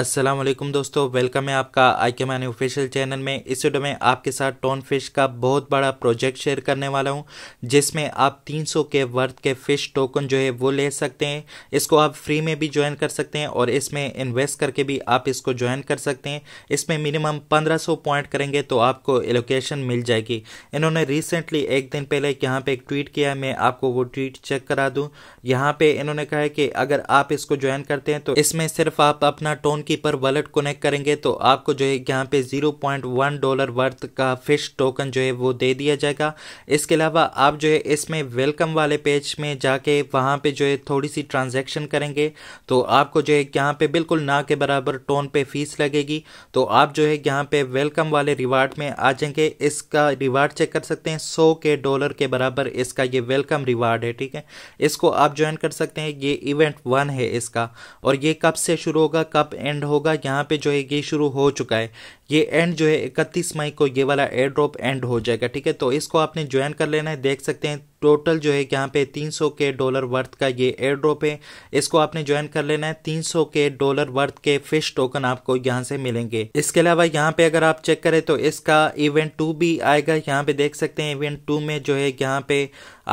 असलम दोस्तों वेलकम है आपका आई के मैन ऑफिशियल चैनल में इस वीडियो में आपके साथ टोन फिश का बहुत बड़ा प्रोजेक्ट शेयर करने वाला हूं जिसमें आप 300 के वर्थ के फ़िश टोकन जो है वो ले सकते हैं इसको आप फ्री में भी ज्वाइन कर सकते हैं और इसमें इन्वेस्ट करके भी आप इसको ज्वाइन कर सकते हैं इसमें मिनिमम 1500 पॉइंट करेंगे तो आपको एलोकेशन मिल जाएगी इन्होंने रिसेंटली एक दिन पहले यहाँ पर एक ट्वीट किया मैं आपको वो ट्वीट चेक करा दूँ यहाँ पर इन्होंने कहा कि अगर आप इसको ज्वाइन करते हैं तो इसमें सिर्फ आप अपना टोन पर वॉलेट कनेक्ट करेंगे तो आपको जो है यहाँ पे zero point one dollar worth का फिश टोकन जो है वो दे दिया जाएगा इसके अलावा आप जो है इसमें वेलकम वाले पेज में जाके वहाँ पे जो है थोड़ी सी ट्रांजेक्शन करेंगे तो आपको जो है यहाँ पे बिल्कुल ना के बराबर टोन पे फीस लगेगी तो आप जो है यहाँ पे वेलकम वाले रिवार्ड में आ जाएंगे इसका रिवार्ड चेक कर सकते हैं सौ के डॉलर के बराबर इसका ये वेलकम रिवार्ड है ठीक है इसको आप ज्वाइन कर सकते हैं ये इवेंट वन है इसका और ये कब से शुरू होगा कब एंड एंड होगा यहाँ पे जो है ये शुरू हो चुका है ये एंड जो है इकतीस मई को ये वाला एयर ड्रॉप एंड हो जाएगा ठीक है तो इसको आपने ज्वाइन कर लेना है देख सकते हैं टोटल जो है यहाँ पे 300 के डॉलर वर्थ का ये एयर ड्रॉप है इसको आपने ज्वाइन कर लेना है 300 के डॉलर वर्थ के फिश टोकन आपको यहाँ से मिलेंगे इसके अलावा यहाँ पे अगर आप चेक करें तो इसका इवेंट टू भी आएगा यहाँ पे देख सकते हैं इवेंट टू में जो है यहाँ पे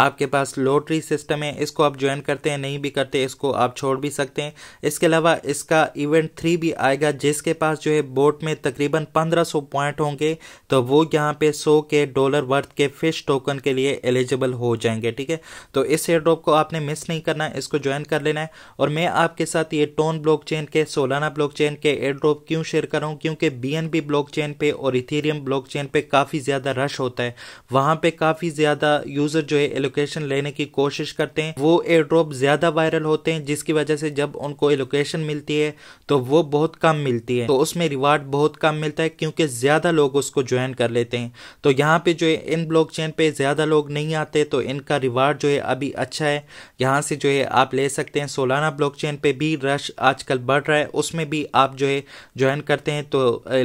आपके पास लॉटरी सिस्टम है इसको आप ज्वाइन करते हैं नहीं भी करते इसको आप छोड़ भी सकते हैं इसके अलावा इसका इवेंट थ्री भी आएगा जिसके पास जो है बोट में तकरीबन तकरीबन 1500 पॉइंट होंगे तो वो यहाँ पे 100 के डॉलर वर्थ के फिश टोकन के लिए एलिजिबल हो जाएंगे ठीक है तो इस एयर ड्रॉप को आपने मिस नहीं करना इसको ज्वाइन कर लेना है और मैं आपके साथ ये टोन ब्लॉकचेन के सोलाना ब्लॉकचेन के एयर ड्रॉप क्यों शेयर करूँ क्योंकि बी एन बी ब्लॉकचेन पे और इथेरियम ब्लॉकचेन पे काफ़ी ज़्यादा रश होता है वहाँ पे काफ़ी ज़्यादा यूज़र जो है एलोकेशन लेने की कोशिश करते हैं वो एयर ड्रॉप ज़्यादा वायरल होते हैं जिसकी वजह से जब उनको एलोकेशन मिलती है तो वो बहुत कम मिलती है तो उसमें रिवार्ड बहुत कम मिलता देता है क्योंकि ज़्यादा लोग उसको ज्वाइन कर लेते हैं तो यहाँ पे जो है इन ब्लॉकचेन पे ज़्यादा लोग नहीं आते तो इनका रिवार्ड जो है अभी अच्छा है यहाँ से जो है आप ले सकते हैं सोलाना ब्लॉकचेन पे भी रश आजकल बढ़ रहा है उसमें भी आप जो है ज्वाइन करते हैं तो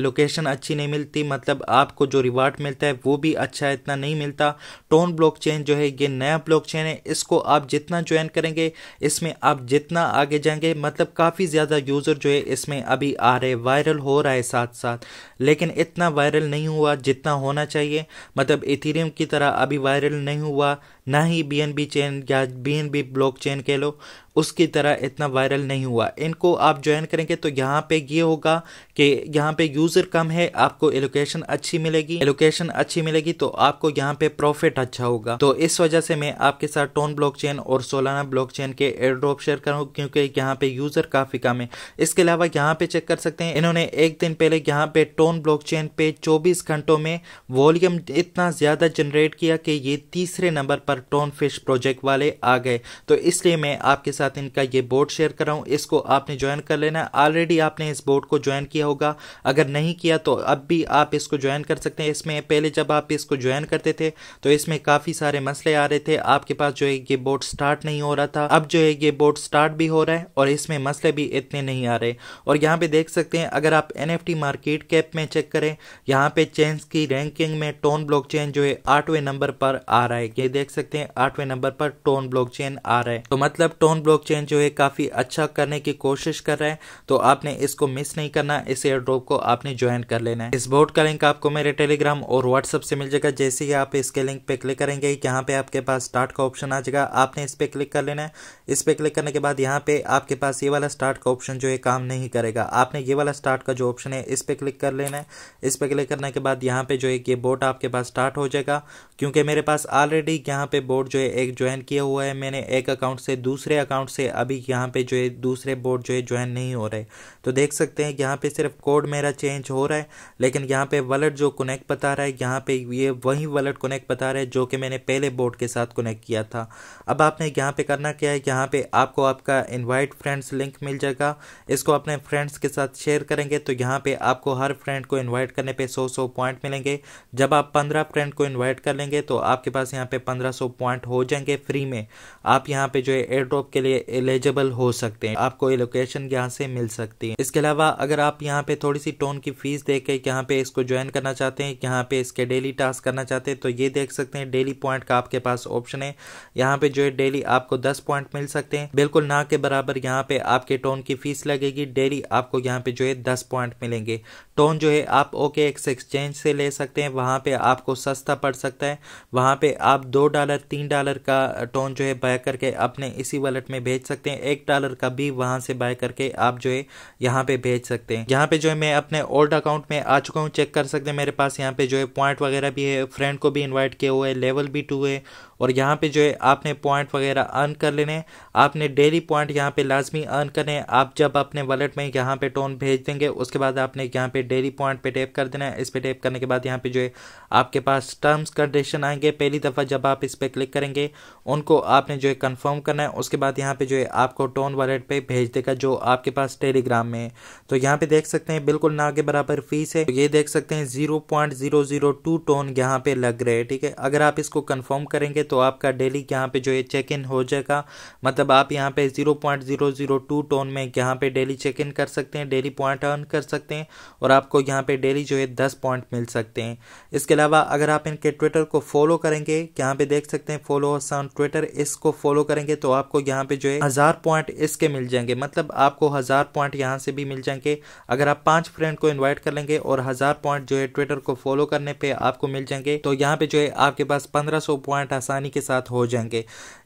लोकेशन अच्छी नहीं मिलती मतलब आपको जो रिवार्ड मिलता है वो भी अच्छा है इतना नहीं मिलता टोन चेन जो है ये नया चेन है इसको आप जितना ज्वाइन करेंगे इसमें आप जितना आगे जाएंगे मतलब काफ़ी ज़्यादा यूज़र जो है इसमें अभी आ रहे वायरल हो रहा है साथ साथ लेकिन इतना वायरल नहीं हुआ जितना होना चाहिए मतलब इथीरियम की तरह अभी वायरल नहीं हुआ ना ही बी एन बी चेन या B N B block chain कह लो उसकी तरह इतना वायरल नहीं हुआ इनको आप ज्वाइन करेंगे तो यहाँ पे ये होगा कि यहाँ पे यूज़र कम है आपको एलोकेशन अच्छी मिलेगी एलोकेशन अच्छी मिलेगी तो आपको यहाँ पे प्रॉफिट अच्छा होगा तो इस वजह से मैं आपके साथ टोन ब्लॉक चेन और सोलाना ब्लॉक चेन के एयर ड्रॉप शेयर करूँ क्योंकि यहाँ पे यूज़र काफ़ी कम है इसके अलावा यहाँ पे चेक कर सकते हैं इन्होंने एक दिन पहले यहाँ पे टोन ब्लॉक चेन पे चौबीस घंटों में वॉल्यूम इतना ज़्यादा जनरेट किया कि ये तीसरे नंबर पर पर टोन फिश प्रोजेक्ट वाले आ गए तो इसलिए मैं आपके साथ इनका ये बोर्ड शेयर कर रहा हूँ इसको आपने ज्वाइन कर लेना ऑलरेडी आपने इस बोर्ड को ज्वाइन किया होगा अगर नहीं किया तो अब भी आप इसको ज्वाइन कर सकते हैं इसमें पहले जब आप इसको ज्वाइन करते थे तो इसमें काफ़ी सारे मसले आ रहे थे आपके पास जो है ये बोर्ड स्टार्ट नहीं हो रहा था अब जो है ये बोर्ड स्टार्ट भी हो रहा है और इसमें मसले भी इतने नहीं आ रहे और यहाँ पे देख सकते हैं अगर आप एन मार्केट कैप में चेक करें यहाँ पे चेंज की रैंकिंग में टोन ब्लॉक जो है आठवें नंबर पर आ रहा है ये देख सकते सकते हैं आठवें नंबर पर टोन ब्लॉकचेन आ रहा है तो मतलब टोन ब्लॉकचेन जो है काफी अच्छा करने की कोशिश कर रहा है तो आपने इसको मिस नहीं करना इस एयर ड्रॉप को आपने ज्वाइन कर लेना है इस बोर्ड का लिंक आपको मेरे टेलीग्राम और व्हाट्सअप से मिल जाएगा जैसे ही आप इसके लिंक पे क्लिक करेंगे यहाँ पे आपके पास स्टार्ट का ऑप्शन आ जाएगा आपने इस पे क्लिक कर लेना है इस पे क्लिक करने के बाद यहाँ पे आपके पास ये वाला स्टार्ट का ऑप्शन जो है काम नहीं करेगा आपने ये वाला स्टार्ट का जो ऑप्शन है इस पे क्लिक कर लेना है इस पे क्लिक करने के बाद यहाँ पे जो है ये बोट आपके पास स्टार्ट हो जाएगा क्योंकि मेरे पास ऑलरेडी यहाँ पे बोर्ड जो है एक ज्वाइन किया हुआ है मैंने एक अकाउंट से दूसरे अकाउंट से अभी यहाँ पे जो है दूसरे बोर्ड जो है ज्वाइन नहीं हो रहे तो देख सकते हैं यहाँ पे सिर्फ कोड मेरा चेंज हो रहा है लेकिन यहाँ पे वलट जो कनेक्ट बता रहा है यहाँ पे ये वही वलट कनेक्ट बता रहा है जो कि मैंने पहले बोर्ड के साथ कनेक्ट किया था अब आपने यहाँ पे करना क्या है यहाँ पे आपको आपका इन्वाइट फ्रेंड्स लिंक मिल जाएगा इसको अपने फ्रेंड्स के साथ शेयर करेंगे तो यहाँ पे आपको हर फ्रेंड को इन्वाइट करने पे सौ सौ पॉइंट मिलेंगे जब आप पंद्रह फ्रेंड को इन्वाइट कर लेंगे तो आपके पास यहाँ पे पंद्रह सौ पॉइंट हो जाएंगे फ्री में आप यहाँ पे जो है एयर ड्रॉप के लिए एलिजिबल हो सकते हैं आपको ये लोकेशन यहाँ से मिल सकती है इसके अलावा अगर आप यहाँ पे थोड़ी सी टोन की फीस दे के यहाँ पे इसको ज्वाइन करना चाहते हैं यहाँ पे इसके डेली टास्क करना चाहते हैं तो ये देख सकते हैं डेली पॉइंट का आपके पास ऑप्शन है यहाँ पे जो है डेली आपको दस पॉइंट मिल सकते हैं बिल्कुल ना के बराबर यहाँ पे आपके टोन की फीस लगेगी डेली आपको यहाँ पे जो है दस पॉइंट मिलेंगे टोन जो है आप ओके एक्सचेंज से ले सकते हैं वहां पे आपको सस्ता पड़ सकता है वहां पे आप दो डॉलर डॉलर तीन डॉलर का टोन जो है बाय करके अपने इसी वॉलेट में भेज सकते हैं एक डॉलर का भी वहां से बाय करके आप जो है यहाँ पे भेज सकते हैं यहाँ पे जो है मैं अपने ओल्ड अकाउंट में आ चुका हूँ चेक कर सकते हैं मेरे पास यहाँ पे जो है पॉइंट वगैरह भी है फ्रेंड को भी इन्वाइट किया हुआ है लेवल भी टू है और यहाँ पे जो है आपने पॉइंट वगैरह अर्न कर लेने आपने डेली पॉइंट यहाँ पे लाजमी अर्न करने आप जब अपने वॉलेट में यहाँ पे टोन भेज देंगे उसके बाद आपने यहाँ पे डेली पॉइंट पे टैप कर देना है इस पे टैप करने के बाद यहाँ पे जो है आपके पास टर्म्स कंडीशन आएंगे पहली दफ़ा जब आप इस पर क्लिक करेंगे उनको आपने जो है कन्फर्म करना है उसके बाद यहाँ पे जो है आपको टोन वॉलेट पर भेज देगा जो आपके पास टेलीग्राम में तो यहाँ पे देख सकते हैं बिल्कुल ना के बराबर फीस है तो ये देख सकते हैं zero point zero zero two TON यहाँ पे लग रहे हैं ठीक है अगर आप इसको कन्फर्म करेंगे तो तो आपका डेली यहाँ पे जो ये चेक इन हो जाएगा मतलब आप यहाँ पे zero point zero zero two TON में यहाँ पे डेली चेक इन कर सकते हैं डेली पॉइंट अर्न कर सकते हैं और आपको यहाँ पे डेली जो है दस पॉइंट मिल सकते हैं इसके अलावा अगर आप इनके ट्विटर को फॉलो करेंगे यहाँ पे देख सकते हैं फॉलो ऑन ट्विटर इसको फॉलो करेंगे तो आपको यहाँ पे जो है हज़ार पॉइंट इसके मिल जाएंगे मतलब आपको हज़ार पॉइंट यहाँ से भी मिल जाएंगे अगर आप पांच फ्रेंड को इन्वाइट कर लेंगे और हज़ार पॉइंट जो है ट्विटर को फॉलो करने पे आपको मिल जाएंगे तो यहाँ पे जो है आपके पास पंद्रह पॉइंट आसान आसानी के साथ हो जाएंगे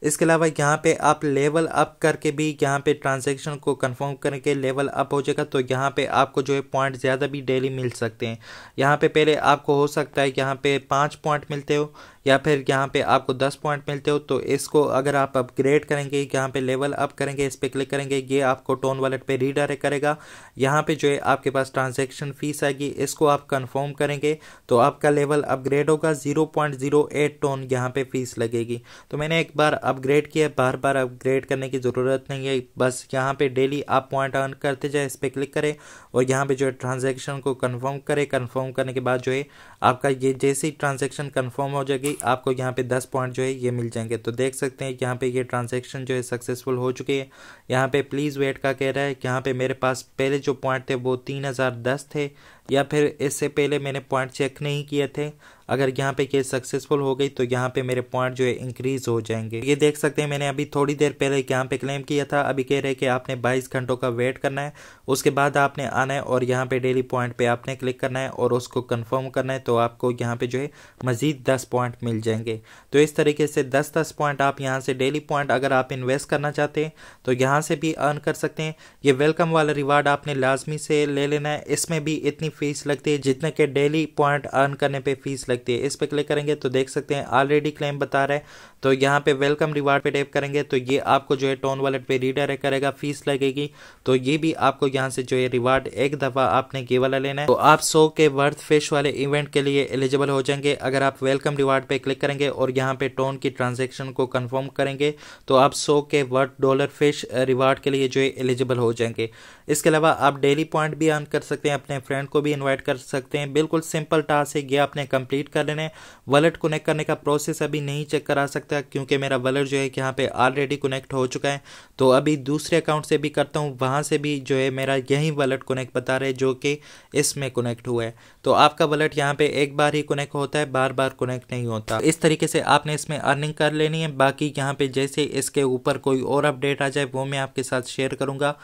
इसके अलावा यहाँ पे आप लेवल अप करके भी यहाँ पे ट्रांजेक्शन को कंफर्म करके लेवल अप हो जाएगा तो यहाँ पे आपको जो है पॉइंट ज़्यादा भी डेली मिल सकते हैं यहाँ पे पहले आपको हो सकता है यहाँ पे पाँच पॉइंट मिलते हो या फिर यहाँ पे आपको दस पॉइंट मिलते हो तो इसको अगर आप अपग्रेड करेंगे यहाँ पे लेवल अप करेंगे इस पर क्लिक करेंगे ये आपको टोन वॉलेट पे रीडायरेक्ट करेगा यहाँ पे जो है आपके पास ट्रांजेक्शन फीस आएगी इसको आप कन्फर्म करेंगे तो आपका लेवल अपग्रेड होगा zero point zero eight TON यहाँ पे फीस लगेगी तो मैंने एक बार अपग्रेड किया बार बार अपग्रेड करने की ज़रूरत नहीं है बस यहाँ पर डेली आप पॉइंट अर्न करते जाए इस पर क्लिक करें और यहाँ पर जो है ट्रांजेक्शन को कन्फर्म करें कन्फर्म करने के बाद जो है आपका ये जैसे ही ट्रांजेक्शन कन्फर्म हो जाएगी आपको यहाँ पे दस पॉइंट जो है ये मिल जाएंगे तो देख सकते हैं यहाँ पे ये ट्रांजेक्शन जो है सक्सेसफुल हो चुके हैं यहाँ पे प्लीज़ वेट का कह रहा है कि यहाँ पे मेरे पास पहले जो पॉइंट थे वो तीन हज़ार दस थे या फिर इससे पहले मैंने पॉइंट चेक नहीं किए थे अगर यहाँ पे केस सक्सेसफुल हो गई तो यहाँ पे मेरे पॉइंट जो है इंक्रीज हो जाएंगे ये देख सकते हैं मैंने अभी थोड़ी देर पहले यहाँ पे क्लेम किया था अभी कह रहे हैं कि आपने 22 घंटों का वेट करना है उसके बाद आपने आना है और यहाँ पे डेली पॉइंट पे आपने क्लिक करना है और उसको कन्फर्म करना है तो आपको यहाँ पे जो है मजीद दस पॉइंट मिल जाएंगे तो इस तरीके से दस दस पॉइंट आप यहाँ से डेली पॉइंट अगर आप इन्वेस्ट करना चाहते हैं तो यहाँ से भी अर्न कर सकते हैं ये वेलकम वाला रिवार्ड आपने लाजमी से ले लेना है इसमें भी इतनी फीस लगती है जितने के डेली पॉइंट अर्न करने पे फीस लगती है इस पर क्लिक करेंगे तो देख सकते हैं ऑलरेडी क्लेम बता रहे है तो यहाँ पे वेलकम रिवार्ड पे टैप करेंगे तो ये आपको जो है टोन वॉलेट पे रीडायरेक्ट करेगा फीस लगेगी तो ये भी आपको यहाँ से जो है रिवार्ड एक दफ़ा आपने ये वाला लेना है तो आप सो के वर्थ फिश वाले इवेंट के लिए एलिजिबल हो जाएंगे अगर आप वेलकम रिवार्ड पे क्लिक करेंगे और यहाँ पे टोन की ट्रांजेक्शन को कन्फर्म करेंगे तो आप सो के वर्थ डॉलर फिश रिवार्ड के लिए जो है एलिजिबल हो जाएंगे इसके अलावा आप डेली पॉइंट भी अर्न कर सकते हैं अपने फ्रेंड को भी इन्वाइट कर सकते हैं बिल्कुल सिंपल टास्क है ये आपने कंप्लीट कर लेना है वॉलेट कनेक्ट करने का प्रोसेस अभी नहीं चेक करा सकते का क्योंकि मेरा वलर जो है कि यहाँ पे ऑलरेडी कनेक्ट हो चुका है तो अभी दूसरे अकाउंट से भी करता हूँ वहाँ से भी जो है मेरा यही वलट कनेक्ट बता रहे जो कि इसमें कनेक्ट हुआ है तो आपका वॉलेट यहाँ पे एक बार ही कनेक्ट होता है बार बार कनेक्ट नहीं होता इस तरीके से आपने इसमें अर्निंग कर लेनी है बाकी यहाँ पे जैसे इसके ऊपर कोई और अपडेट आ जाए वो मैं आपके साथ शेयर करूँगा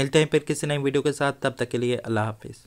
मिलते हैं फिर किसी नई वीडियो के साथ तब तक के लिए अल्लाह हाफिज़